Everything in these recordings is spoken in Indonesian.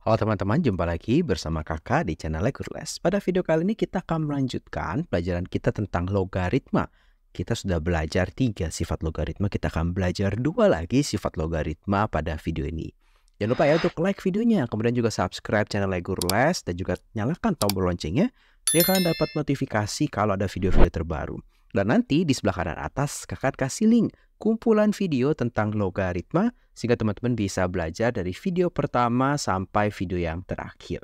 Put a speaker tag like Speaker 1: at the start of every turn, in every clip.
Speaker 1: Halo teman-teman, jumpa lagi bersama kakak di channel Lekurles. Pada video kali ini kita akan melanjutkan pelajaran kita tentang logaritma. Kita sudah belajar tiga sifat logaritma, kita akan belajar dua lagi sifat logaritma pada video ini. Jangan lupa ya untuk like videonya, kemudian juga subscribe channel les dan juga nyalakan tombol loncengnya sehingga kalian dapat notifikasi kalau ada video-video terbaru. Dan nanti di sebelah kanan atas kakak kasih link kumpulan video tentang logaritma sehingga teman-teman bisa belajar dari video pertama sampai video yang terakhir.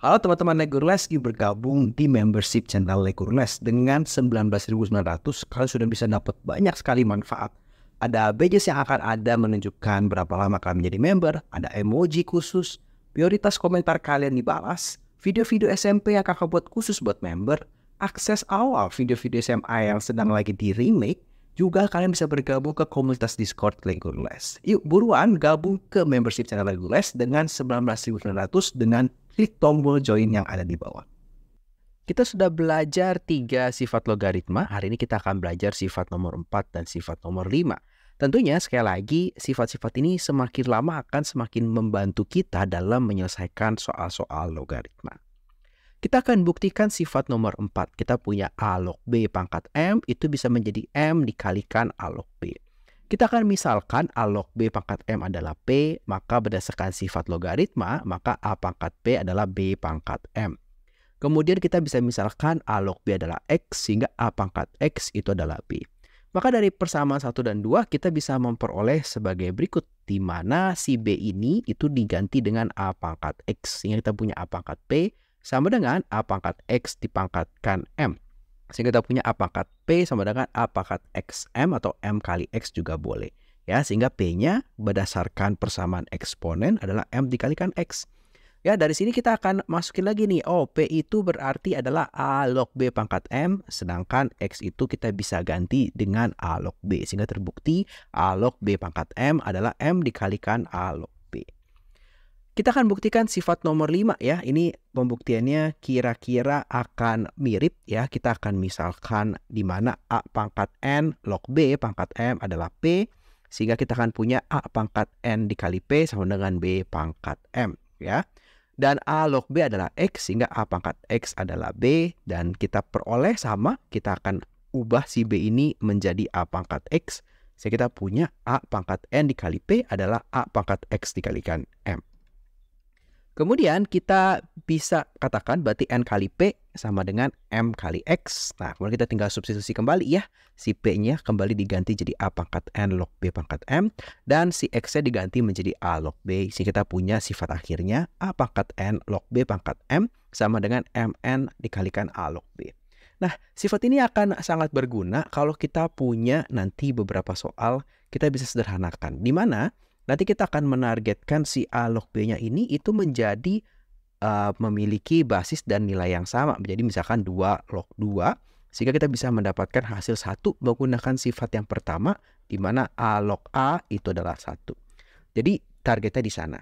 Speaker 1: Halo teman-teman Legurless, you bergabung di membership channel Legurless Dengan 19.900, kalian sudah bisa dapat banyak sekali manfaat. Ada badges yang akan ada menunjukkan berapa lama kalian menjadi member, ada emoji khusus, prioritas komentar kalian dibalas, video-video SMP yang kakak buat khusus buat member, akses awal video-video SMA yang sedang lagi di remake, juga kalian bisa bergabung ke komunitas Discord Legolas. Yuk buruan gabung ke membership channel Legolas dengan 19.900 dengan klik tombol join yang ada di bawah. Kita sudah belajar tiga sifat logaritma, hari ini kita akan belajar sifat nomor 4 dan sifat nomor 5. Tentunya sekali lagi sifat-sifat ini semakin lama akan semakin membantu kita dalam menyelesaikan soal-soal logaritma. Kita akan buktikan sifat nomor 4. Kita punya A log B pangkat M itu bisa menjadi M dikalikan A log B. Kita akan misalkan A log B pangkat M adalah P, maka berdasarkan sifat logaritma, maka A pangkat P adalah B pangkat M. Kemudian kita bisa misalkan A log B adalah X, sehingga A pangkat X itu adalah B. Maka dari persamaan 1 dan 2 kita bisa memperoleh sebagai berikut. Di mana si B ini itu diganti dengan A pangkat X. Sehingga kita punya A pangkat P sama dengan A pangkat X dipangkatkan M. Sehingga kita punya A pangkat P sama dengan A pangkat x m atau M kali X juga boleh. Ya, sehingga P-nya berdasarkan persamaan eksponen adalah M dikalikan X. Ya, dari sini kita akan masukin lagi nih. Oh, P itu berarti adalah A log B pangkat M, sedangkan X itu kita bisa ganti dengan A log B. Sehingga terbukti A log B pangkat M adalah M dikalikan A log kita akan buktikan sifat nomor 5 ya. Ini pembuktiannya kira-kira akan mirip ya. Kita akan misalkan di mana A pangkat N log B pangkat M adalah P. Sehingga kita akan punya A pangkat N dikali P sama dengan B pangkat M ya. Dan A log B adalah X sehingga A pangkat X adalah B. Dan kita peroleh sama kita akan ubah si B ini menjadi A pangkat X. Sehingga kita punya A pangkat N dikali P adalah A pangkat X dikalikan M. Kemudian kita bisa katakan berarti N kali P sama dengan M kali X. Nah, kemudian kita tinggal substitusi kembali ya. Si P-nya kembali diganti jadi A pangkat N log B pangkat M. Dan si X-nya diganti menjadi A log B. Sehingga kita punya sifat akhirnya A pangkat N log B pangkat M sama dengan MN dikalikan A log B. Nah, sifat ini akan sangat berguna kalau kita punya nanti beberapa soal kita bisa sederhanakan. Di mana nanti kita akan menargetkan si A log B-nya ini itu menjadi uh, memiliki basis dan nilai yang sama. Jadi misalkan 2 log 2 sehingga kita bisa mendapatkan hasil satu menggunakan sifat yang pertama di mana A log A itu adalah satu. Jadi targetnya di sana.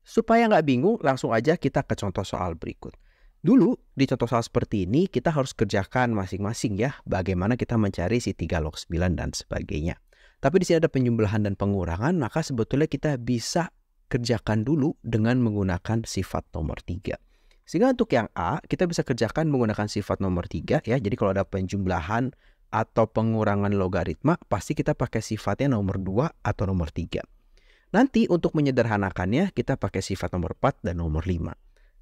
Speaker 1: Supaya nggak bingung, langsung aja kita ke contoh soal berikut. Dulu di contoh soal seperti ini kita harus kerjakan masing-masing ya bagaimana kita mencari si 3 log 9 dan sebagainya. Tapi di sini ada penjumlahan dan pengurangan, maka sebetulnya kita bisa kerjakan dulu dengan menggunakan sifat nomor tiga. Sehingga untuk yang A, kita bisa kerjakan menggunakan sifat nomor tiga, ya. Jadi kalau ada penjumlahan atau pengurangan logaritma, pasti kita pakai sifatnya nomor dua atau nomor tiga. Nanti untuk menyederhanakannya, kita pakai sifat nomor empat dan nomor lima.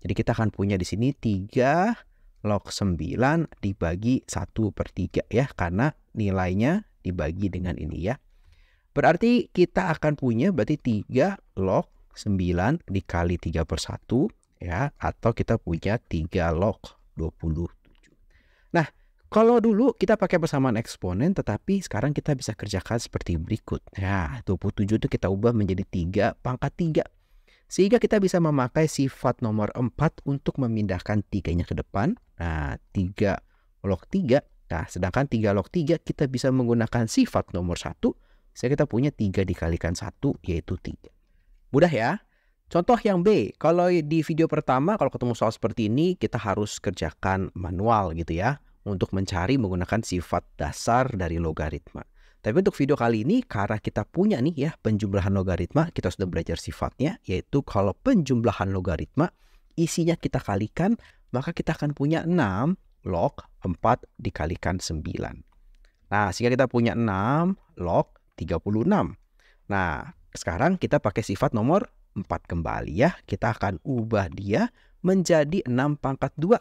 Speaker 1: Jadi kita akan punya di sini tiga log sembilan dibagi satu per tiga, ya. Karena nilainya dibagi dengan ini ya. Berarti kita akan punya berarti 3 log 9 dikali 3 per 1 ya atau kita punya 3 log 27. Nah, kalau dulu kita pakai persamaan eksponen tetapi sekarang kita bisa kerjakan seperti berikut. Ya, 27 itu kita ubah menjadi 3 pangkat 3. Sehingga kita bisa memakai sifat nomor 4 untuk memindahkan tiganya ke depan. Nah, 3 log 3 Nah, sedangkan 3 log 3 kita bisa menggunakan sifat nomor 1. saya kita punya 3 dikalikan 1 yaitu 3. Mudah ya? Contoh yang B, kalau di video pertama kalau ketemu soal seperti ini kita harus kerjakan manual gitu ya untuk mencari menggunakan sifat dasar dari logaritma. Tapi untuk video kali ini karena kita punya nih ya penjumlahan logaritma, kita sudah belajar sifatnya yaitu kalau penjumlahan logaritma isinya kita kalikan maka kita akan punya 6 log 4 dikalikan 9. Nah, sehingga kita punya 6 log 36. Nah, sekarang kita pakai sifat nomor 4 kembali ya. Kita akan ubah dia menjadi 6 pangkat 2.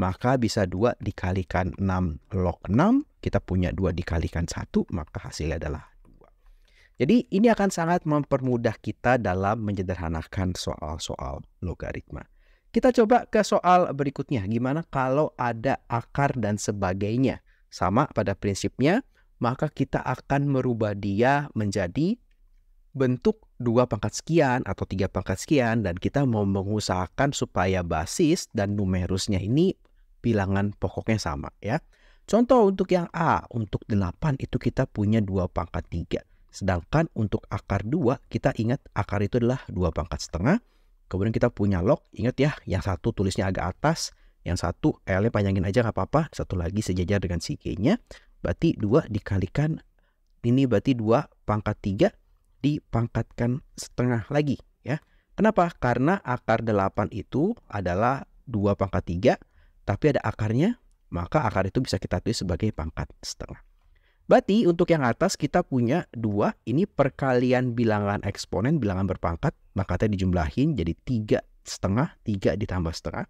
Speaker 1: Maka bisa 2 dikalikan 6 log 6. Kita punya 2 dikalikan 1, maka hasilnya adalah 2. Jadi ini akan sangat mempermudah kita dalam menyederhanakan soal-soal logaritma. Kita coba ke soal berikutnya, gimana kalau ada akar dan sebagainya. Sama pada prinsipnya, maka kita akan merubah dia menjadi bentuk dua pangkat sekian atau tiga pangkat sekian dan kita mau mengusahakan supaya basis dan numerusnya ini bilangan pokoknya sama ya. Contoh untuk yang A, untuk 8 itu kita punya dua pangkat tiga. Sedangkan untuk akar dua kita ingat akar itu adalah dua pangkat setengah Kemudian kita punya log, ingat ya, yang satu tulisnya agak atas, yang satu L-nya panjangin aja nggak apa-apa, satu lagi sejajar dengan si G-nya. Berarti 2 dikalikan, ini berarti 2 pangkat 3 dipangkatkan setengah lagi ya. Kenapa? Karena akar 8 itu adalah 2 pangkat 3, tapi ada akarnya, maka akar itu bisa kita tulis sebagai pangkat setengah. Berarti untuk yang atas kita punya dua. Ini perkalian bilangan eksponen, bilangan berpangkat. Maka tadi dijumlahin jadi tiga setengah, tiga ditambah setengah.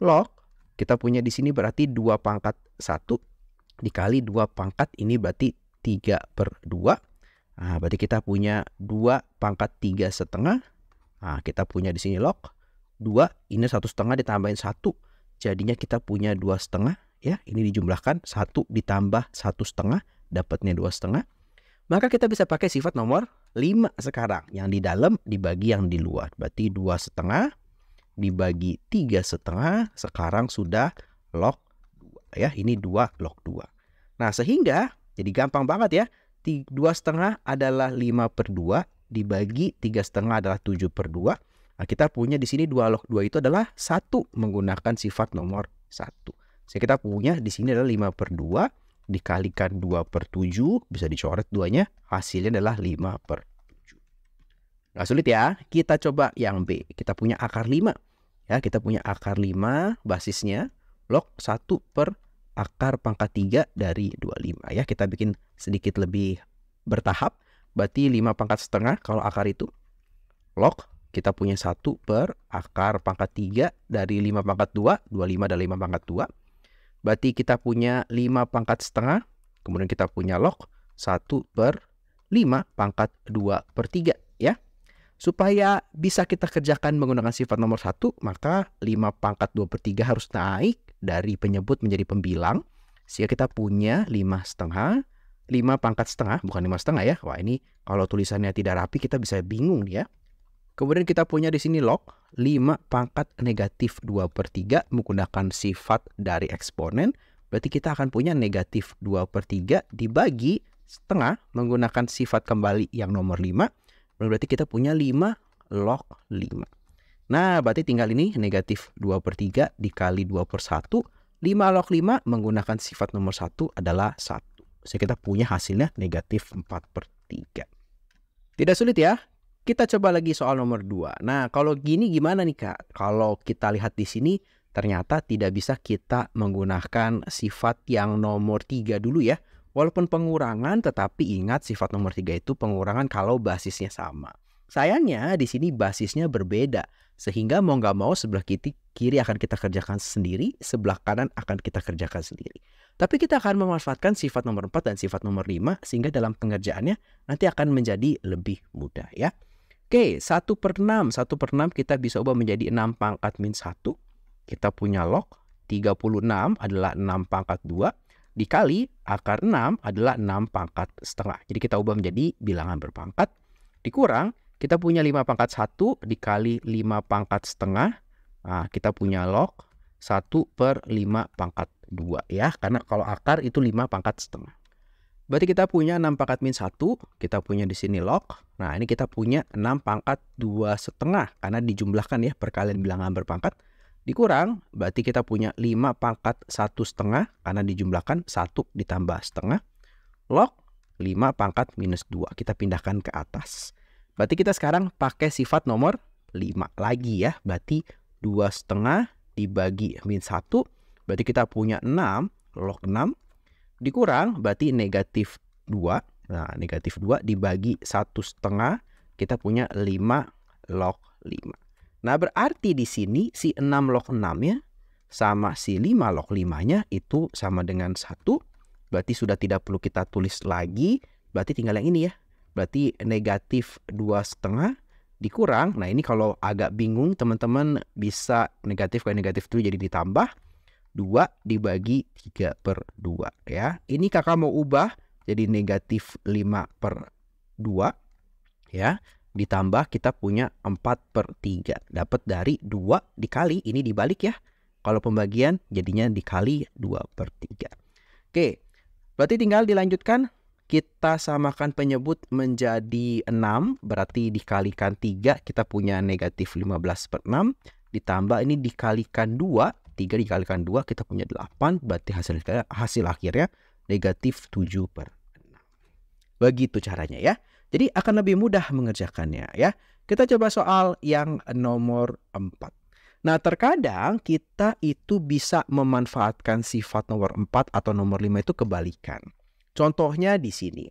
Speaker 1: Log kita punya di sini berarti dua pangkat satu dikali dua pangkat ini berarti tiga per dua. Nah, berarti kita punya dua pangkat tiga setengah. Nah, kita punya di sini log dua ini satu setengah ditambahin satu jadinya kita punya dua setengah ya ini dijumlahkan satu ditambah satu setengah dapatnya dua setengah, maka kita bisa pakai sifat nomor 5 sekarang. Yang di dalam dibagi yang di luar. Berarti dua setengah dibagi tiga setengah sekarang sudah log dua, ya. Ini dua log dua. Nah sehingga jadi gampang banget ya. Dua setengah adalah lima per dua dibagi tiga setengah adalah tujuh per dua. Nah, kita punya di sini dua log dua itu adalah satu menggunakan sifat nomor satu. Jadi kita punya di sini adalah lima per dua dikalikan 2 per 7, bisa dicoret duanya, hasilnya adalah 5 per 7. Nggak sulit ya, kita coba yang B. Kita punya akar 5. Ya, kita punya akar 5 basisnya log 1 per akar pangkat 3 dari 25. Ya, kita bikin sedikit lebih bertahap. Berarti 5 pangkat setengah kalau akar itu log kita punya 1 per akar pangkat 3 dari 5 pangkat 2, 25 dari 5 pangkat 2 Berarti kita punya 5 pangkat setengah, kemudian kita punya log 1 per 5 pangkat 2 per 3 ya. Supaya bisa kita kerjakan menggunakan sifat nomor 1, maka 5 pangkat 2 per 3 harus naik dari penyebut menjadi pembilang. Sehingga kita punya 5 setengah 5 pangkat setengah, bukan 5 setengah ya. Wah ini kalau tulisannya tidak rapi kita bisa bingung ya. Kemudian kita punya di sini log 5 pangkat negatif 2 per 3 menggunakan sifat dari eksponen. Berarti kita akan punya negatif 2 per 3 dibagi setengah menggunakan sifat kembali yang nomor 5. Berarti kita punya 5 log 5. Nah, berarti tinggal ini negatif 2 per 3 dikali 2 per 1. 5 log 5 menggunakan sifat nomor 1 adalah 1. Jadi kita punya hasilnya negatif 4 per 3. Tidak sulit ya, kita coba lagi soal nomor 2. Nah, kalau gini gimana nih Kak? Kalau kita lihat di sini ternyata tidak bisa kita menggunakan sifat yang nomor 3 dulu ya. Walaupun pengurangan tetapi ingat sifat nomor 3 itu pengurangan kalau basisnya sama. Sayangnya di sini basisnya berbeda sehingga mau nggak mau sebelah kiri, akan kita kerjakan sendiri, sebelah kanan akan kita kerjakan sendiri. Tapi kita akan memanfaatkan sifat nomor 4 dan sifat nomor 5 sehingga dalam pengerjaannya nanti akan menjadi lebih mudah ya. Oke, 1 per 6. 1 per 6 kita bisa ubah menjadi 6 pangkat min 1. Kita punya log 36 adalah 6 pangkat 2 dikali akar 6 adalah 6 pangkat setengah. Jadi kita ubah menjadi bilangan berpangkat. Dikurang, kita punya 5 pangkat 1 dikali 5 pangkat setengah. Nah, kita punya log 1 per 5 pangkat 2 ya. Karena kalau akar itu 5 pangkat setengah. Berarti kita punya 6 pangkat min 1, kita punya di sini log. Nah, ini kita punya 6 pangkat 2 setengah karena dijumlahkan ya perkalian bilangan berpangkat. Dikurang, berarti kita punya 5 pangkat 1 setengah karena dijumlahkan 1 ditambah setengah. Log 5 pangkat minus 2, kita pindahkan ke atas. Berarti kita sekarang pakai sifat nomor 5 lagi ya. Berarti 2 setengah dibagi min 1, berarti kita punya 6, log 6 dikurang berarti negatif 2. Nah, negatif 2 dibagi satu setengah kita punya 5 log 5. Nah, berarti di sini si 6 log 6 ya sama si 5 log 5-nya itu sama dengan 1. Berarti sudah tidak perlu kita tulis lagi. Berarti tinggal yang ini ya. Berarti negatif 2 setengah dikurang. Nah ini kalau agak bingung teman-teman bisa negatif ke negatif 7 jadi ditambah. 2 dibagi 3 per 2 ya. Ini kakak mau ubah jadi negatif 5 per 2 ya. Ditambah kita punya 4 per 3. Dapat dari 2 dikali ini dibalik ya. Kalau pembagian jadinya dikali 2 per 3. Oke, berarti tinggal dilanjutkan. Kita samakan penyebut menjadi 6, berarti dikalikan 3 kita punya negatif 15 per 6. Ditambah ini dikalikan 2 3 dikalikan 2 kita punya 8 berarti hasil hasil akhirnya negatif 7 per 6. Begitu caranya ya. Jadi akan lebih mudah mengerjakannya ya. Kita coba soal yang nomor 4. Nah terkadang kita itu bisa memanfaatkan sifat nomor 4 atau nomor 5 itu kebalikan. Contohnya di sini.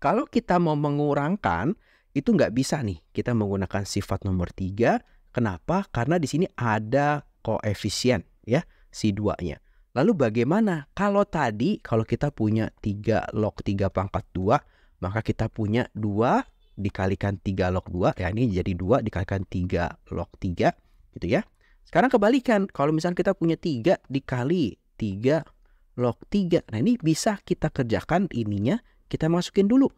Speaker 1: Kalau kita mau mengurangkan itu nggak bisa nih kita menggunakan sifat nomor 3. Kenapa? Karena di sini ada koefisien ya si duanya. Lalu bagaimana kalau tadi kalau kita punya 3 log 3 pangkat 2 maka kita punya 2 dikalikan 3 log 2 ya ini jadi 2 dikalikan 3 log 3 gitu ya. Sekarang kebalikan kalau misalnya kita punya 3 dikali 3 log 3. Nah ini bisa kita kerjakan ininya kita masukin dulu.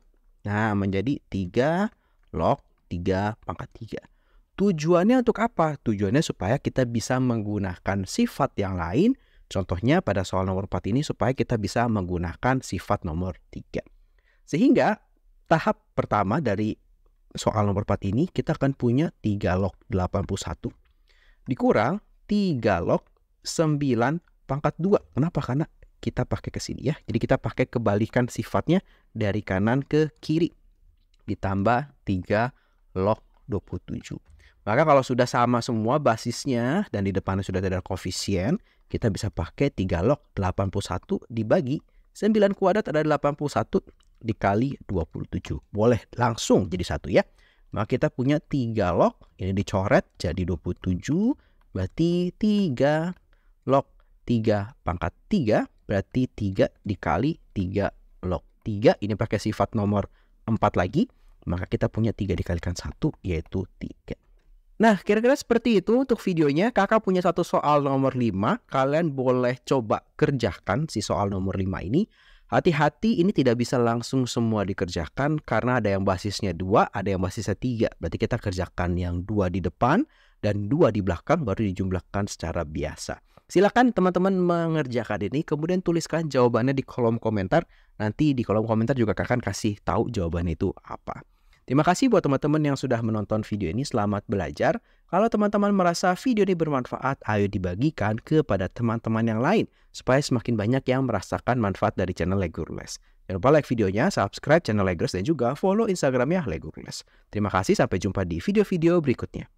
Speaker 1: Nah menjadi 3 log 3 pangkat 3. Tujuannya untuk apa? Tujuannya supaya kita bisa menggunakan sifat yang lain. Contohnya pada soal nomor 4 ini supaya kita bisa menggunakan sifat nomor 3. Sehingga tahap pertama dari soal nomor 4 ini kita akan punya 3 log 81 dikurang 3 log 9 pangkat 2. Kenapa? Karena kita pakai ke sini ya. Jadi kita pakai kebalikan sifatnya dari kanan ke kiri ditambah 3 log 27. Maka kalau sudah sama semua basisnya dan di depannya sudah ada koefisien, kita bisa pakai 3 log 81 dibagi 9 kuadrat ada 81 dikali 27. Boleh langsung jadi satu ya. Maka kita punya 3 log, ini dicoret jadi 27, berarti 3 log 3 pangkat 3, berarti 3 dikali 3 log 3. Ini pakai sifat nomor 4 lagi maka kita punya 3 dikalikan 1 yaitu 3. Nah, kira-kira seperti itu untuk videonya. Kakak punya satu soal nomor 5. Kalian boleh coba kerjakan si soal nomor 5 ini. Hati-hati ini tidak bisa langsung semua dikerjakan karena ada yang basisnya dua, ada yang basisnya tiga. Berarti kita kerjakan yang dua di depan dan dua di belakang baru dijumlahkan secara biasa. Silakan teman-teman mengerjakan ini, kemudian tuliskan jawabannya di kolom komentar. Nanti di kolom komentar juga kakak akan kasih tahu jawabannya itu apa. Terima kasih buat teman-teman yang sudah menonton video ini, selamat belajar. Kalau teman-teman merasa video ini bermanfaat, ayo dibagikan kepada teman-teman yang lain supaya semakin banyak yang merasakan manfaat dari channel Legurles. Jangan lupa like videonya, subscribe channel Legurles dan juga follow Instagramnya Legurles. Terima kasih, sampai jumpa di video-video berikutnya.